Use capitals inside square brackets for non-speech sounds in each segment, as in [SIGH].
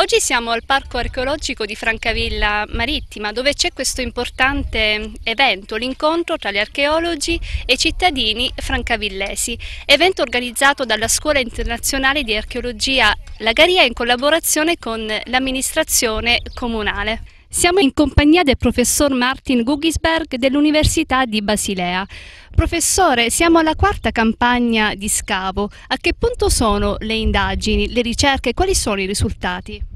Oggi siamo al Parco Archeologico di Francavilla Marittima dove c'è questo importante evento, l'incontro tra gli archeologi e i cittadini francavillesi, evento organizzato dalla Scuola Internazionale di Archeologia Lagaria in collaborazione con l'amministrazione comunale. Siamo in compagnia del professor Martin Gugisberg dell'Università di Basilea. Professore, siamo alla quarta campagna di scavo. A che punto sono le indagini, le ricerche? Quali sono i risultati?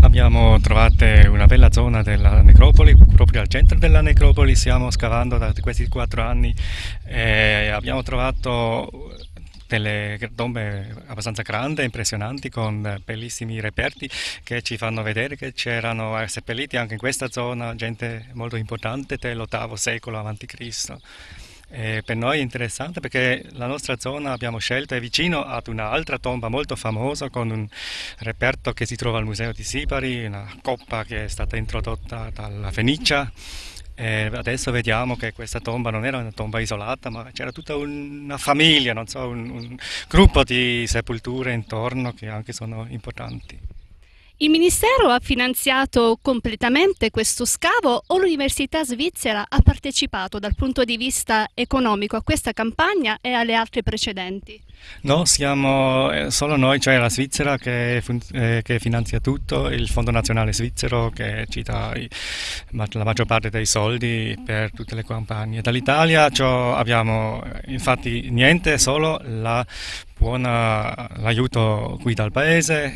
Abbiamo trovato una bella zona della necropoli, proprio al centro della necropoli stiamo scavando da questi quattro anni e abbiamo trovato delle tombe abbastanza grandi, impressionanti, con bellissimi reperti che ci fanno vedere che c'erano eh, seppelliti anche in questa zona gente molto importante dell'VIII secolo a.C. E eh, per noi è interessante perché la nostra zona abbiamo scelto è vicino ad un'altra tomba molto famosa con un reperto che si trova al Museo di Sipari, una coppa che è stata introdotta dalla Fenicia. E eh, adesso vediamo che questa tomba non era una tomba isolata, ma c'era tutta una famiglia, so, un, un gruppo di sepolture intorno che anche sono importanti. Il Ministero ha finanziato completamente questo scavo o l'Università svizzera ha partecipato dal punto di vista economico a questa campagna e alle altre precedenti? No, siamo eh, solo noi, cioè la Svizzera che, eh, che finanzia tutto, il Fondo Nazionale Svizzero che ci dà la maggior parte dei soldi per tutte le campagne. Dall'Italia abbiamo infatti niente, solo la buona l'aiuto qui dal paese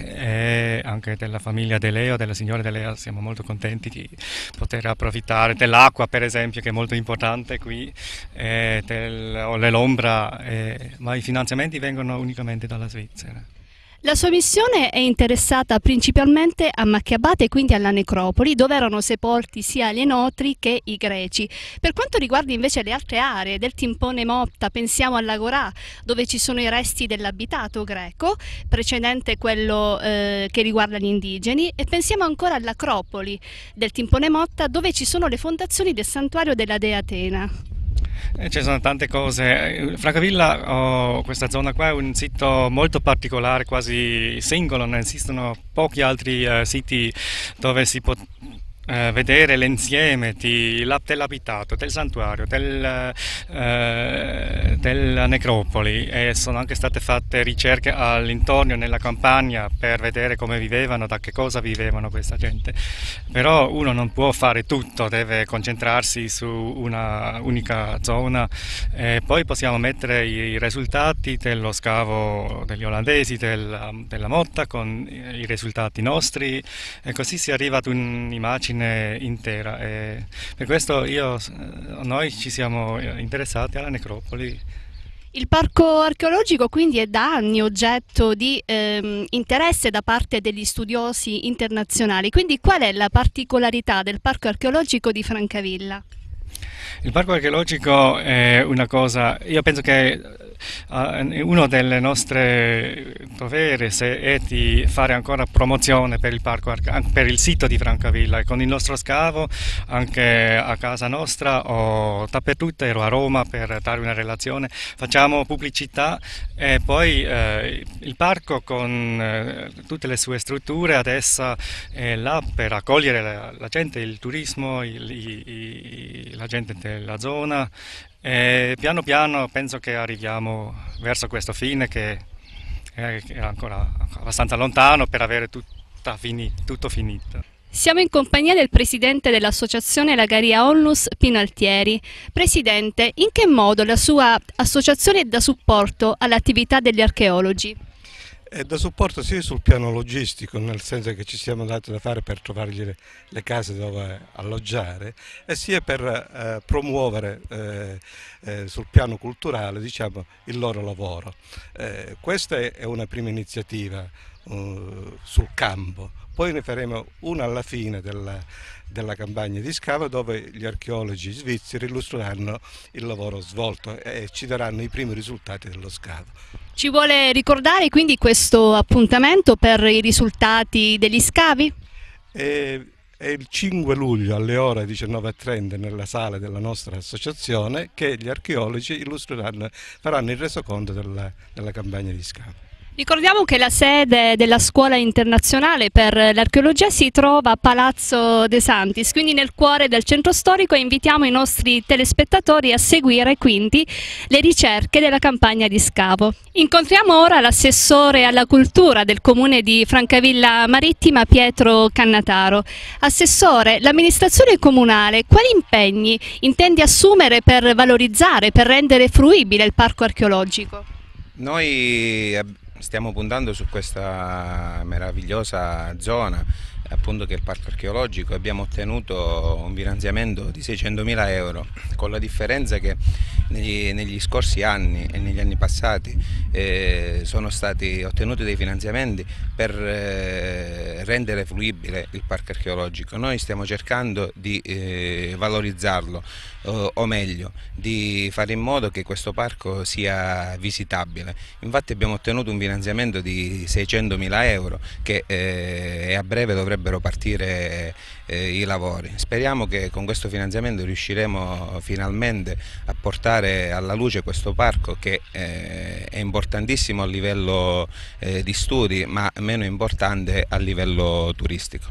anche della famiglia De Leo, della signora De Leo, siamo molto contenti di poter approfittare dell'acqua per esempio che è molto importante qui, eh, del, o dell'ombra, eh, ma i finanziamenti vengono unicamente dalla Svizzera. La sua missione è interessata principalmente a Macchiabate e quindi alla necropoli, dove erano sepolti sia gli enotri che i greci. Per quanto riguarda invece le altre aree del Timpone Motta, pensiamo all'Agorà, dove ci sono i resti dell'abitato greco, precedente quello eh, che riguarda gli indigeni, e pensiamo ancora all'Acropoli del Timpone Motta, dove ci sono le fondazioni del santuario della dea Atena. Eh, ci sono tante cose. Eh, Francavilla, oh, questa zona qua è un sito molto particolare, quasi singolo, ne esistono pochi altri eh, siti dove si può eh, vedere l'insieme dell'abitato, del santuario, del, eh, della necropoli e sono anche state fatte ricerche all'intorno nella campagna per vedere come vivevano, da che cosa vivevano questa gente. Però uno non può fare tutto, deve concentrarsi su una unica zona e poi possiamo mettere i risultati dello scavo degli olandesi, della, della motta con i risultati nostri e così si arriva ad un'immagine un'immagine intera e per questo io, noi ci siamo eh, interessati alla necropoli. Il parco archeologico quindi è da anni oggetto di ehm, interesse da parte degli studiosi internazionali, quindi qual è la particolarità del parco archeologico di Francavilla? Il parco archeologico è una cosa, io penso che eh, uno delle nostre doveri è di fare ancora promozione per il, parco, per il sito di Francavilla e con il nostro scavo anche a casa nostra o dappertutto, ero a Roma per dare una relazione, facciamo pubblicità e poi eh, il parco con eh, tutte le sue strutture adesso è eh, là per accogliere la, la gente, il turismo, il, i, i, la gente della zona e piano piano penso che arriviamo verso questo fine che è ancora abbastanza lontano per avere fini, tutto finito. Siamo in compagnia del presidente dell'associazione Lagaria Onlus Pinaltieri. Presidente, in che modo la sua associazione dà supporto all'attività degli archeologi? È da supporto sia sul piano logistico, nel senso che ci siamo dati da fare per trovargli le, le case dove alloggiare, e sia per eh, promuovere eh, eh, sul piano culturale diciamo, il loro lavoro. Eh, questa è una prima iniziativa eh, sul campo, poi ne faremo una alla fine della, della campagna di scava dove gli archeologi svizzeri illustreranno il lavoro svolto e ci daranno i primi risultati dello scavo. Ci vuole ricordare quindi questo appuntamento per i risultati degli scavi? Eh, è il 5 luglio alle ore 19.30 nella sala della nostra associazione che gli archeologi illustreranno, faranno il resoconto della, della campagna di scavi. Ricordiamo che la sede della Scuola Internazionale per l'Archeologia si trova a Palazzo De Santis, quindi nel cuore del centro storico e invitiamo i nostri telespettatori a seguire quindi le ricerche della campagna di scavo. Incontriamo ora l'assessore alla cultura del comune di Francavilla Marittima Pietro Cannataro. Assessore, l'amministrazione comunale quali impegni intende assumere per valorizzare, per rendere fruibile il parco archeologico? Noi eh, Stiamo puntando su questa meravigliosa zona appunto che è il parco archeologico abbiamo ottenuto un finanziamento di 600.000 euro con la differenza che negli, negli scorsi anni e negli anni passati eh, sono stati ottenuti dei finanziamenti per eh, rendere fruibile il parco archeologico. Noi stiamo cercando di eh, valorizzarlo, eh, o meglio, di fare in modo che questo parco sia visitabile. Infatti abbiamo ottenuto un finanziamento di 600 mila euro che eh, a breve dovrebbero partire eh, i lavori. Speriamo che con questo finanziamento riusciremo finalmente a portare alla luce questo parco che è importante importantissimo a livello eh, di studi ma meno importante a livello turistico.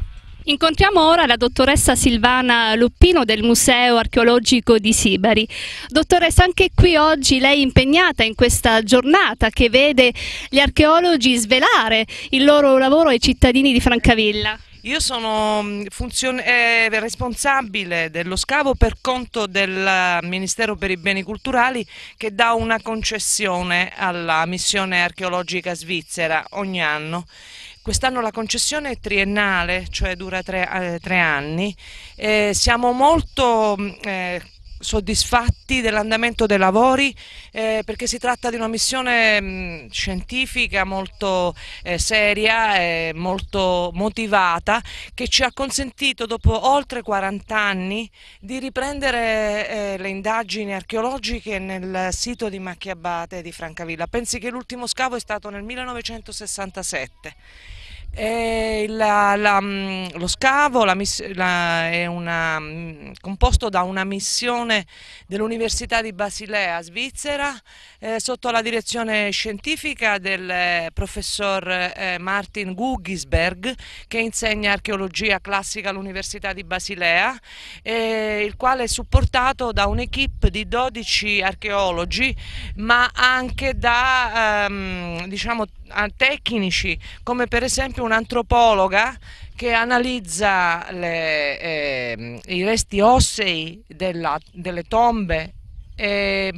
Incontriamo ora la dottoressa Silvana Luppino del Museo Archeologico di Sibari. Dottoressa, anche qui oggi lei è impegnata in questa giornata che vede gli archeologi svelare il loro lavoro ai cittadini di Francavilla. Io sono mm, funzion- eh, responsabile dello scavo per conto del Ministero per i Beni Culturali che dà una concessione alla missione archeologica svizzera ogni anno. Quest'anno la concessione è triennale, cioè dura tre, eh, tre anni. Eh, siamo molto mm, eh, soddisfatti dell'andamento dei lavori eh, perché si tratta di una missione mh, mm, scientifica molto eh, seria e molto motivata che ci ha consentito dopo oltre 40 anni di riprendere eh, le indagini archeologiche nel sito di Macchiabate di Francavilla. Pensi che l'ultimo scavo è stato nel 1967. La, la, mm, lo scavo la, è una, mm, composto da una missione dell'Università di Basilea, Svizzera, eh, sotto la direzione scientifica del eh, professor eh, Martin Guggisberg, che insegna archeologia classica all'Università di Basilea, eh, il quale è supportato da un'equipe di 12 archeologi, ma anche da ehm, diciamo, tecnici come per esempio un'antropologa che analizza le, eh, i resti ossei della, delle tombe eh,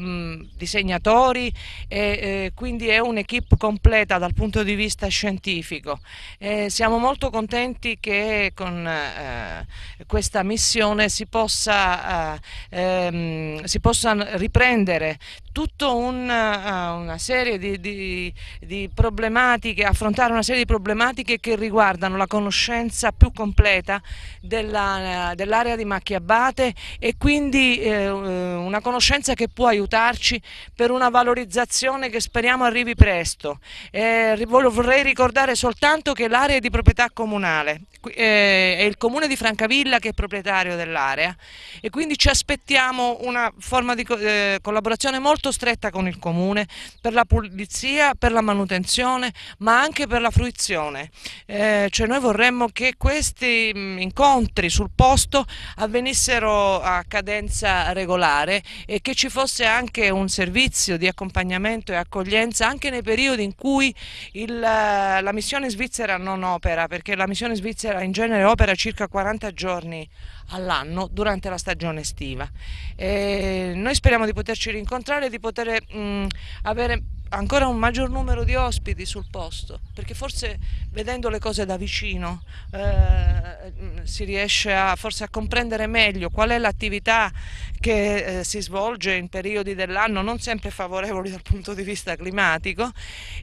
disegnatori e eh, quindi è un'equipe completa dal punto di vista scientifico. Eh, siamo molto contenti che con eh, questa missione si, possa, eh, ehm, si possano riprendere tutta un, eh, una serie di, di, di problematiche, affrontare una serie di problematiche che riguardano la conoscenza più completa dell'area dell di Macchiabate e quindi una conoscenza esperienza che può aiutarci per una valorizzazione che speriamo arrivi presto. Eh, vorrei ricordare soltanto che l'area è di proprietà comunale, eh, è il comune di Francavilla che è proprietario dell'area e quindi ci aspettiamo una forma di eh, collaborazione molto stretta con il comune per la pulizia, per la manutenzione ma anche per la fruizione. Eh, cioè noi vorremmo che questi incontri sul posto avvenissero a cadenza regolare e che ci fosse anche un servizio di accompagnamento e accoglienza anche nei periodi in cui il, eh, la missione svizzera non opera, perché la missione svizzera in genere opera circa 40 giorni all'anno durante la stagione estiva. E noi speriamo di poterci rincontrare e di poter mh, mm, avere ancora un maggior numero di ospiti sul posto, perché forse vedendo le cose da vicino eh, mm, si riesce a, forse a comprendere meglio qual è l'attività che eh, si svolge in periodi dell'anno non sempre favorevoli dal punto di vista climatico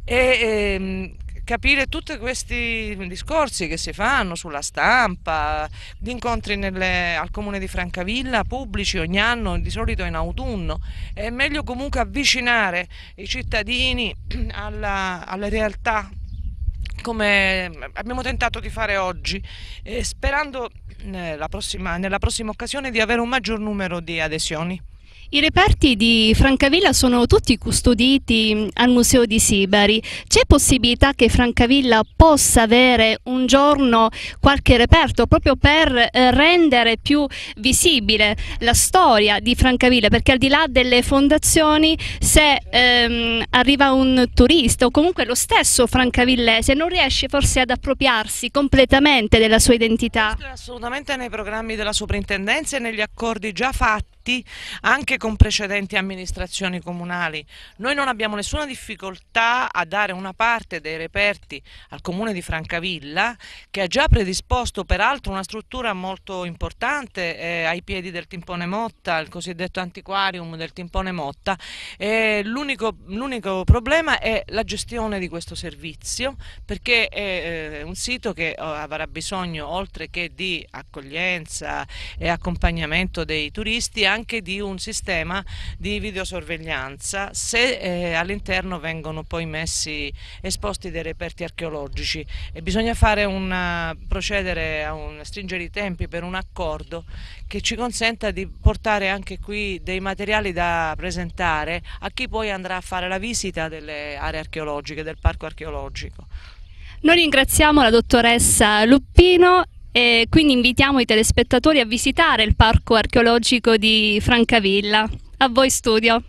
e eh, capire tutti questi discorsi che si fanno sulla stampa, gli incontri nelle, al comune di Francavilla pubblici ogni anno, di solito in autunno, è meglio comunque avvicinare i cittadini [CLEARS THROAT] alla, alla realtà come abbiamo tentato di fare oggi, eh, sperando nella eh, prossima, nella prossima occasione di avere un maggior numero di adesioni. I reperti di Francavilla sono tutti custoditi al Museo di Sibari. C'è possibilità che Francavilla possa avere un giorno qualche reperto proprio per eh, rendere più visibile la storia di Francavilla? Perché al di là delle fondazioni, se ehm, arriva un turista o comunque lo stesso francavillese non riesce forse ad appropriarsi completamente della sua identità? Assolutamente nei programmi della soprintendenza e negli accordi già fatti diritti anche con precedenti amministrazioni comunali. Noi non abbiamo nessuna difficoltà a dare una parte dei reperti al comune di Francavilla che ha già predisposto peraltro una struttura molto importante eh, ai piedi del Timpone Motta, il cosiddetto antiquarium del Timpone Motta. L'unico problema è la gestione di questo servizio perché è eh, un sito che eh, avrà bisogno oltre che di accoglienza e accompagnamento dei turisti anche di un sistema di videosorveglianza se eh, all'interno vengono poi messi esposti dei reperti archeologici e bisogna una, eh, procedere a, un, a stringere i tempi per un accordo che ci consenta di portare anche qui dei materiali da presentare a chi poi andrà a fare la visita delle aree archeologiche, del parco archeologico. Noi ringraziamo la dottoressa Luppino e quindi invitiamo i telespettatori a visitare il parco archeologico di Francavilla. A voi studio.